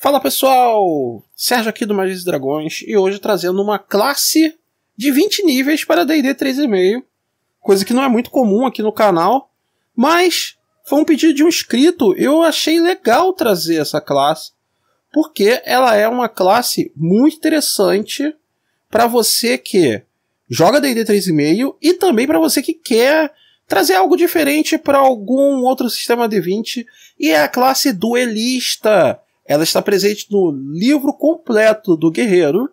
Fala pessoal, Sérgio aqui do Magis e Dragões e hoje trazendo uma classe de 20 níveis para D&D 3.5, coisa que não é muito comum aqui no canal, mas foi um pedido de um inscrito, eu achei legal trazer essa classe, porque ela é uma classe muito interessante para você que joga D&D 3.5 e também para você que quer trazer algo diferente para algum outro sistema D20 e é a classe duelista ela está presente no livro completo do guerreiro.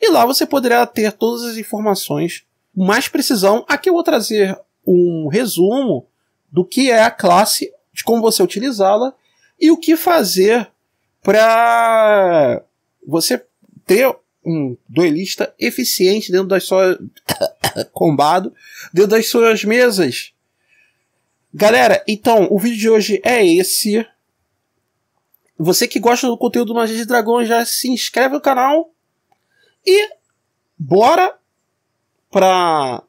E lá você poderá ter todas as informações com mais precisão. Aqui eu vou trazer um resumo do que é a classe, de como você utilizá-la e o que fazer para você ter um duelista eficiente dentro das suas combado dentro das suas mesas. Galera, então o vídeo de hoje é esse. Você que gosta do conteúdo Magia de Dragão, já se inscreve no canal. E bora para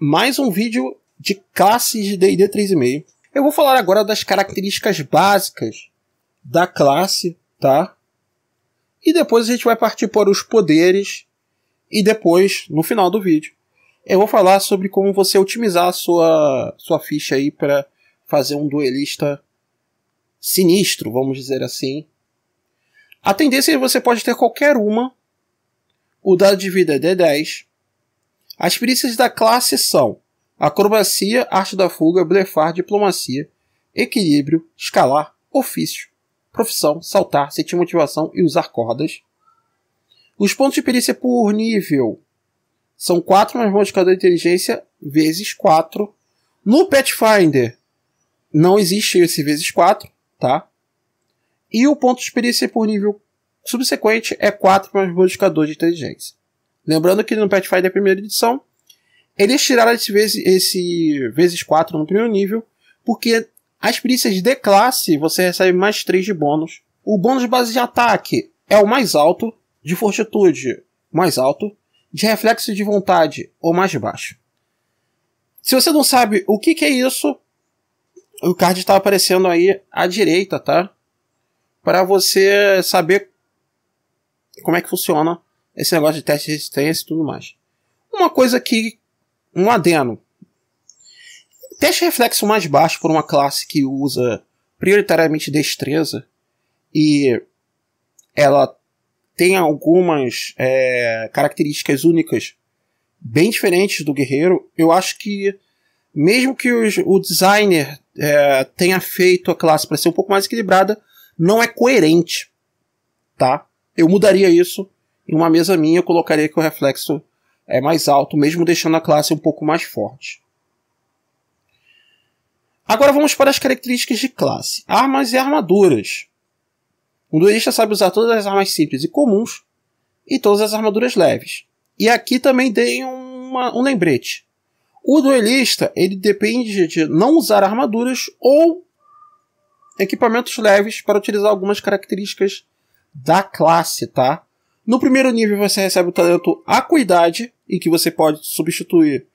mais um vídeo de classes de D&D 3.5. Eu vou falar agora das características básicas da classe, tá? E depois a gente vai partir para os poderes e depois, no final do vídeo, eu vou falar sobre como você otimizar a sua, sua ficha aí para fazer um duelista sinistro, vamos dizer assim. A tendência é você pode ter qualquer uma. O dado de vida é D10. As perícias da classe são acrobacia, arte da fuga, blefar, diplomacia, equilíbrio, escalar, ofício, profissão, saltar, sentir motivação e usar cordas. Os pontos de perícia por nível são 4 mais modificador de inteligência vezes 4. No Pathfinder não existe esse vezes 4, tá? E o ponto de experiência por nível subsequente é 4 para os modificadores de inteligência. Lembrando que no Pathfinder da primeira edição, eles tiraram esse vezes, esse vezes 4 no primeiro nível, porque as experiências de classe você recebe mais 3 de bônus. O bônus de base de ataque é o mais alto, de fortitude mais alto, de reflexo de vontade ou mais baixo. Se você não sabe o que, que é isso, o card está aparecendo aí à direita, tá? Para você saber como é que funciona esse negócio de teste de resistência e tudo mais. Uma coisa que um adeno. Teste reflexo mais baixo por uma classe que usa prioritariamente destreza e ela tem algumas é, características únicas bem diferentes do guerreiro. Eu acho que mesmo que os, o designer é, tenha feito a classe para ser um pouco mais equilibrada não é coerente, tá? Eu mudaria isso em uma mesa minha, eu colocaria que o reflexo é mais alto, mesmo deixando a classe um pouco mais forte. Agora vamos para as características de classe: armas e armaduras. Um duelista sabe usar todas as armas simples e comuns e todas as armaduras leves. E aqui também dei uma, um lembrete. O duelista, ele depende de não usar armaduras ou equipamentos leves para utilizar algumas características da classe, tá? No primeiro nível você recebe o talento Acuidade, em que você pode substituir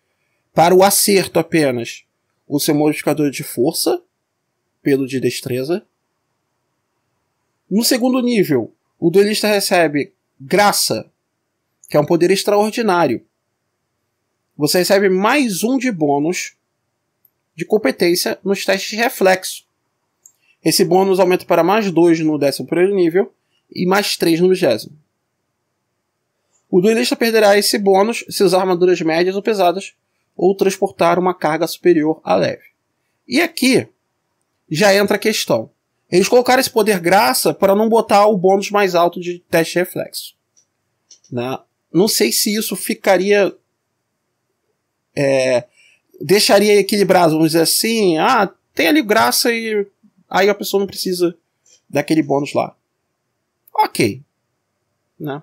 para o acerto apenas o seu modificador de força pelo de destreza. No segundo nível, o duelista recebe Graça, que é um poder extraordinário, você recebe mais um de bônus de competência nos testes de reflexo. Esse bônus aumenta para mais dois no décimo primeiro nível e mais três no vigésimo. O duelista perderá esse bônus se usar armaduras médias ou pesadas ou transportar uma carga superior à leve. E aqui já entra a questão. Eles colocaram esse poder graça para não botar o bônus mais alto de teste de reflexo. Né? Não sei se isso ficaria é, deixaria equilibrado, vamos dizer assim, ah, tem ali graça e aí a pessoa não precisa daquele bônus lá. Ok. Né?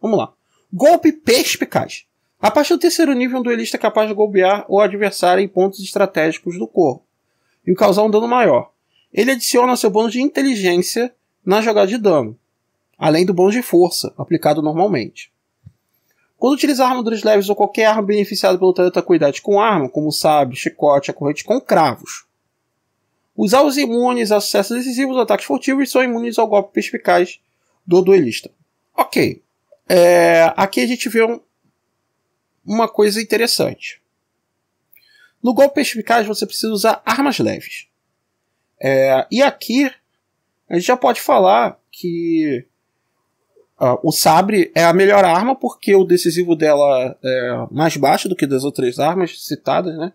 Vamos lá. Golpe perspicaz. A partir do terceiro nível, um duelista é capaz de golpear o adversário em pontos estratégicos do corpo e causar um dano maior. Ele adiciona seu bônus de inteligência na jogada de dano, além do bônus de força aplicado normalmente. Quando utilizar armaduras leves ou qualquer arma beneficiada pelo talento Cuidade com arma, como sabe, chicote, a corrente com cravos. Os imunes a sucessos decisivos ou ataques furtivos são imunes ao golpe perspicaz do duelista. Ok. É, aqui a gente vê um, uma coisa interessante. No golpe perspicaz você precisa usar armas leves. É, e aqui a gente já pode falar que Uh, o sabre é a melhor arma porque o decisivo dela é mais baixo do que das outras armas citadas, né?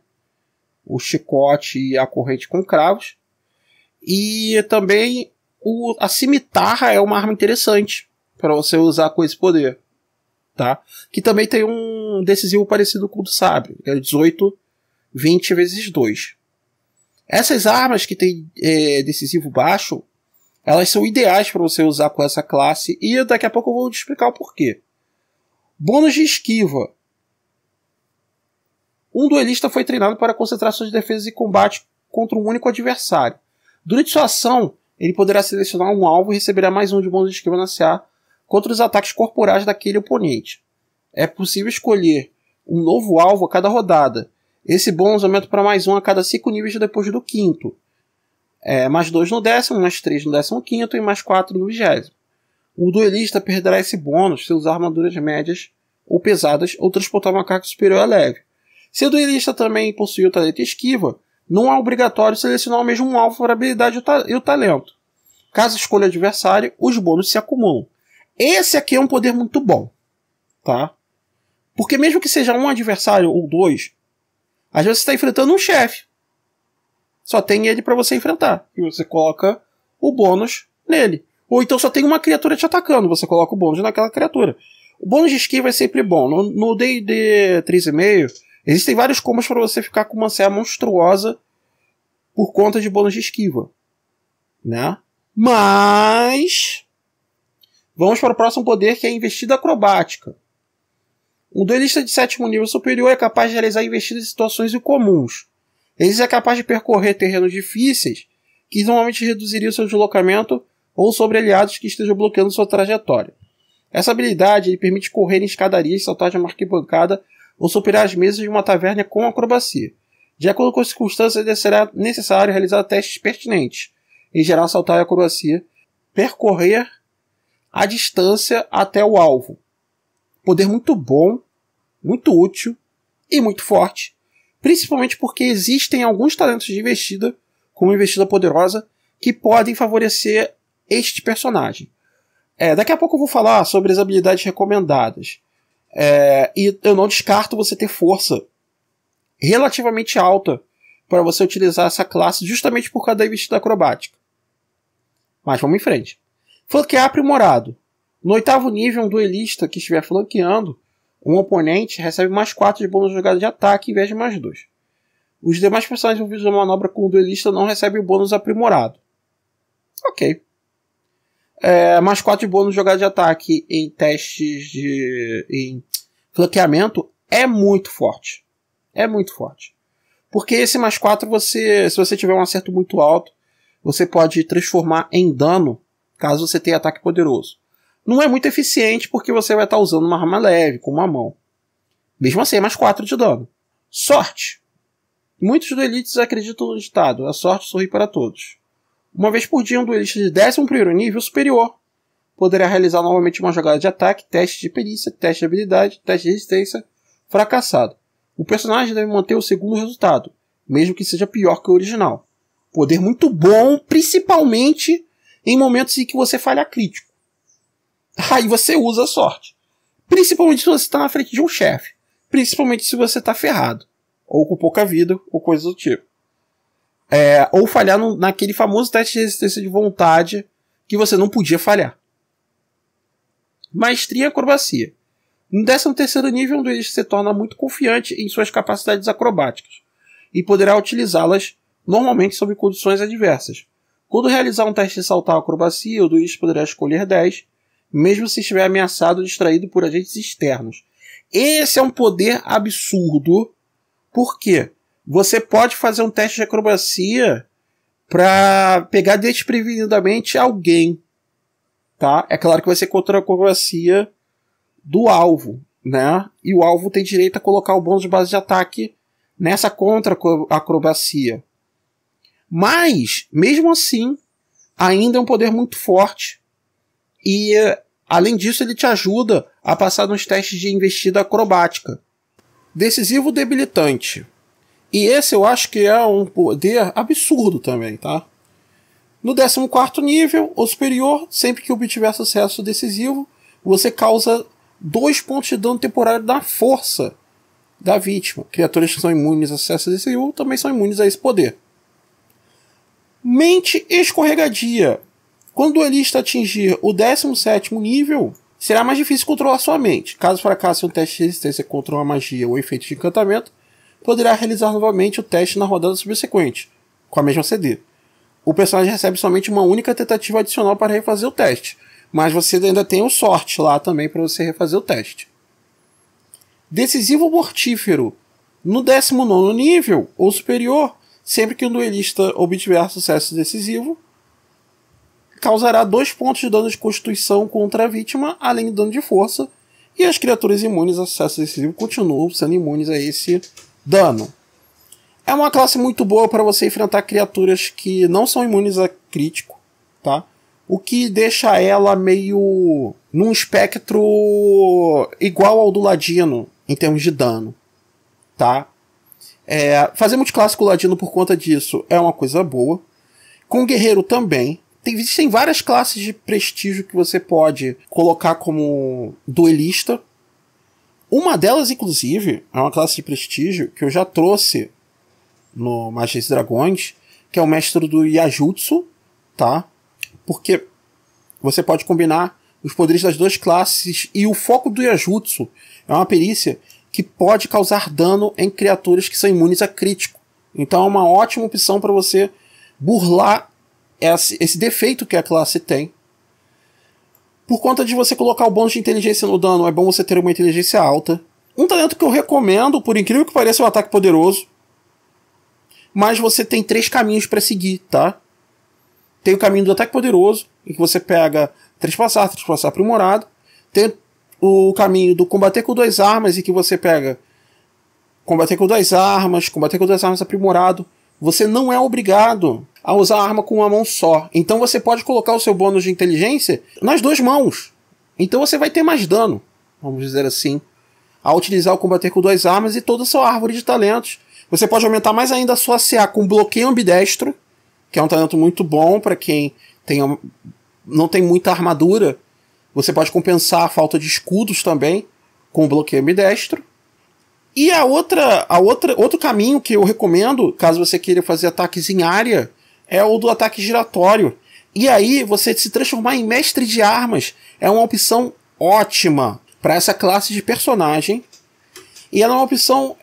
O chicote e a corrente com cravos. E também o, a cimitarra é uma arma interessante para você usar com esse poder, tá? Que também tem um decisivo parecido com o do sabre, é 18, 20 vezes 2. Essas armas que tem é, eh, decisivo baixo, elas são ideais para você usar com essa classe e daqui a pouco eu vou te explicar o porquê. Bônus de esquiva. Um duelista foi treinado para concentração de defesa e combate contra um único adversário. Durante sua ação, ele poderá selecionar um alvo e receberá mais um de bônus de esquiva na CA contra os ataques corporais daquele oponente. É possível escolher um novo alvo a cada rodada. Esse bônus aumenta para mais um a cada cinco níveis depois do quinto. É, mais 2 no décimo, mais 3 no décimo quinto e mais 4 no vigésimo. O duelista perderá esse bônus se usar armaduras médias ou pesadas ou transportar um macaco superior a leve. Se o duelista também possui o talento esquiva, não é obrigatório selecionar o mesmo alvo para habilidade e o talento. Caso escolha adversário, os bônus se acumulam. Esse aqui é um poder muito bom, tá? Porque mesmo que seja um adversário ou dois, às vezes você está enfrentando um chefe. Só tem ele para você enfrentar. E você coloca o bônus nele. Ou então só tem uma criatura te atacando, você coloca o bônus naquela criatura. O bônus de esquiva é sempre bom. No DD 3,5, existem vários combos para você ficar com uma ceia monstruosa por conta de bônus de esquiva. Né? Mas. Vamos para o próximo poder que é a investida acrobática. Um duelista de sétimo nível superior é capaz de realizar investidas em situações incomuns. Eles é capaz de percorrer terrenos difíceis que normalmente reduziriam seu deslocamento ou sobre aliados que estejam bloqueando sua trajetória. Essa habilidade lhe permite correr em escadarias, saltar de uma arquibancada ou superar as mesas de uma taverna com acrobacia. De acordo com as circunstâncias, será necessário realizar testes pertinentes, em geral saltar a acrobacia, percorrer a distância até o alvo. Poder muito bom, muito útil e muito forte principalmente porque existem alguns talentos de investida, como investida poderosa, que podem favorecer este personagem. É, daqui a pouco eu vou falar sobre as habilidades recomendadas. É, e eu não descarto você ter força relativamente alta para você utilizar essa classe justamente por causa da investida acrobática. Mas vamos em frente. Flanquear aprimorado. No oitavo nível, um duelista que estiver flanqueando um oponente recebe mais 4 de bônus de jogada de ataque em vez de mais 2. Os demais personagens envolvidos na manobra com o duelista não recebem o bônus aprimorado. Ok. É, mais 4 de bônus de jogada de ataque em testes de. em flanqueamento é muito forte. É muito forte. Porque esse mais 4, você, se você tiver um acerto muito alto, você pode transformar em dano caso você tenha ataque poderoso não é muito eficiente porque você vai estar tá usando uma arma leve, com uma mão. Mesmo assim, é mais 4 de dano. Sorte! Muitos duelistas acreditam no ditado: a sorte sorri para todos. Uma vez por dia, um duelista de 11 nível superior poderá realizar novamente uma jogada de ataque, teste de perícia, teste de habilidade, teste de resistência, fracassado. O personagem deve manter o segundo resultado, mesmo que seja pior que o original. Poder muito bom, principalmente em momentos em que você falha crítico. Aí você usa a sorte. Principalmente se você está na frente de um chefe. Principalmente se você está ferrado. Ou com pouca vida, ou coisas do tipo. É, ou falhar no, naquele famoso teste de resistência de vontade que você não podia falhar. Maestria e acrobacia. No 13 nível, um é duelista se torna muito confiante em suas capacidades acrobáticas e poderá utilizá-las normalmente sob condições adversas. Quando realizar um teste de saltar acrobacia, o duelista poderá escolher 10 mesmo se estiver ameaçado ou distraído por agentes externos. Esse é um poder absurdo. Por quê? Você pode fazer um teste de acrobacia para pegar desprevenidamente alguém. Tá? É claro que vai ser contra a acrobacia do alvo, né? E o alvo tem direito a colocar o bônus de base de ataque nessa contra acrobacia. Mas, mesmo assim, ainda é um poder muito forte. E Além disso, ele te ajuda a passar nos testes de investida acrobática. Decisivo debilitante. E esse eu acho que é um poder absurdo também, tá? No 14 nível ou superior, sempre que obtiver sucesso decisivo, você causa dois pontos de dano temporário da força da vítima. Criaturas que são imunes a sucesso decisivo também são imunes a esse poder. Mente escorregadia. Quando o duelista atingir o 17 nível, será mais difícil controlar sua mente. Caso fracasse um teste de resistência contra uma magia ou efeito de encantamento, poderá realizar novamente o teste na rodada subsequente, com a mesma CD. O personagem recebe somente uma única tentativa adicional para refazer o teste, mas você ainda tem o sorte lá também para você refazer o teste. Decisivo mortífero. No 19 nível ou superior, sempre que um duelista obtiver sucesso decisivo, causará dois pontos de dano de constituição contra a vítima, além do dano de força, e as criaturas imunes a sucesso decisivo continuam sendo imunes a esse dano. É uma classe muito boa para você enfrentar criaturas que não são imunes a crítico, tá? O que deixa ela meio num espectro igual ao do Ladino em termos de dano, tá? É, fazer multiclasse com o Ladino por conta disso é uma coisa boa. Com o Guerreiro também, tem, existem várias classes de prestígio que você pode colocar como duelista. Uma delas, inclusive, é uma classe de prestígio que eu já trouxe no Magias e Dragões, que é o mestre do Yajutsu, tá? Porque você pode combinar os poderes das duas classes e o foco do Yajutsu é uma perícia que pode causar dano em criaturas que são imunes a crítico. Então é uma ótima opção para você burlar é esse defeito que a classe tem. Por conta de você colocar o bônus de inteligência no dano, é bom você ter uma inteligência alta. Um talento que eu recomendo, por incrível que pareça, é o um ataque poderoso. Mas você tem três caminhos para seguir, tá? Tem o caminho do ataque poderoso, em que você pega trespassar, trespassar aprimorado. Tem o caminho do combater com duas armas, em que você pega combater com duas armas, combater com duas armas aprimorado, você não é obrigado a usar a arma com uma mão só. Então você pode colocar o seu bônus de inteligência nas duas mãos. Então você vai ter mais dano, vamos dizer assim, ao utilizar o combater com duas armas e toda a sua árvore de talentos. Você pode aumentar mais ainda a sua CA com bloqueio ambidestro, que é um talento muito bom para quem tem, não tem muita armadura. Você pode compensar a falta de escudos também com o bloqueio ambidestro. E a outra, a outra, outro caminho que eu recomendo, caso você queira fazer ataques em área, é o do ataque giratório. E aí você se transformar em mestre de armas é uma opção ótima para essa classe de personagem. E ela é uma opção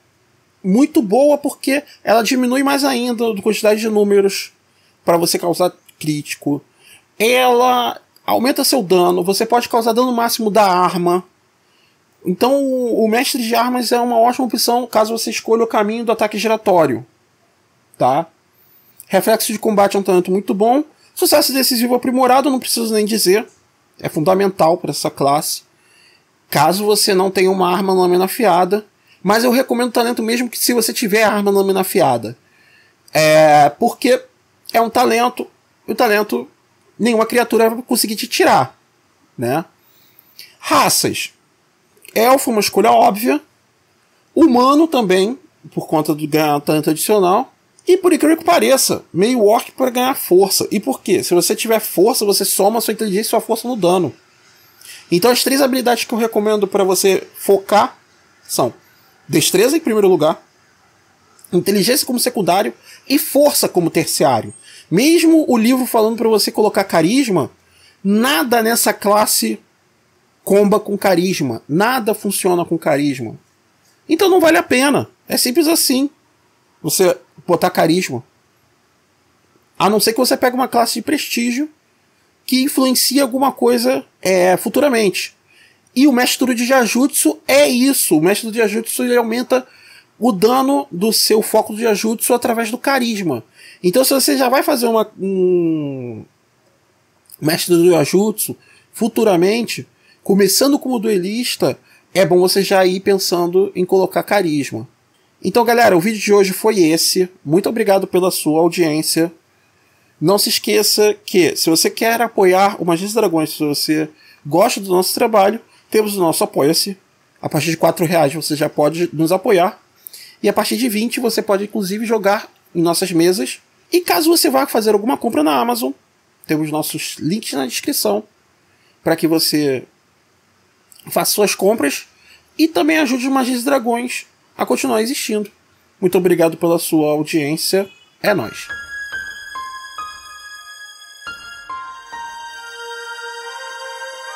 muito boa porque ela diminui mais ainda a quantidade de números para você causar crítico. Ela aumenta seu dano, você pode causar dano máximo da arma. Então, o mestre de armas é uma ótima opção caso você escolha o caminho do ataque giratório. Tá? Reflexo de combate é um talento muito bom. Sucesso decisivo aprimorado, não preciso nem dizer. É fundamental para essa classe. Caso você não tenha uma arma lâmina afiada. Mas eu recomendo o talento mesmo que se você tiver arma lâmina afiada. É porque é um talento. E o talento nenhuma criatura vai conseguir te tirar. Né? Raças. Elfo uma escolha óbvia. Humano também, por conta do ganhar talento adicional. E por incrível que pareça, meio orc para ganhar força. E por quê? Se você tiver força, você soma sua inteligência e sua força no dano. Então as três habilidades que eu recomendo para você focar são destreza em primeiro lugar, inteligência como secundário e força como terciário. Mesmo o livro falando para você colocar carisma, nada nessa classe comba com carisma. Nada funciona com carisma. Então não vale a pena. É simples assim. Você botar carisma. A não ser que você pegue uma classe de prestígio que influencie alguma coisa é, futuramente. E o mestre de Jajutsu é isso. O mestre de Jajutsu ele aumenta o dano do seu foco de Jajutsu através do carisma. Então, se você já vai fazer uma, um mestre do Jajutsu futuramente, começando como duelista, é bom você já ir pensando em colocar carisma. Então, galera, o vídeo de hoje foi esse. Muito obrigado pela sua audiência. Não se esqueça que, se você quer apoiar o Magia Dragões, se você gosta do nosso trabalho, temos o nosso Apoia-se. A partir de R$ reais você já pode nos apoiar. E a partir de 20 você pode, inclusive, jogar em nossas mesas. E caso você vá fazer alguma compra na Amazon, temos nossos links na descrição para que você faça suas compras e também ajude os Magis e Dragões a continuar existindo. Muito obrigado pela sua audiência. É nós.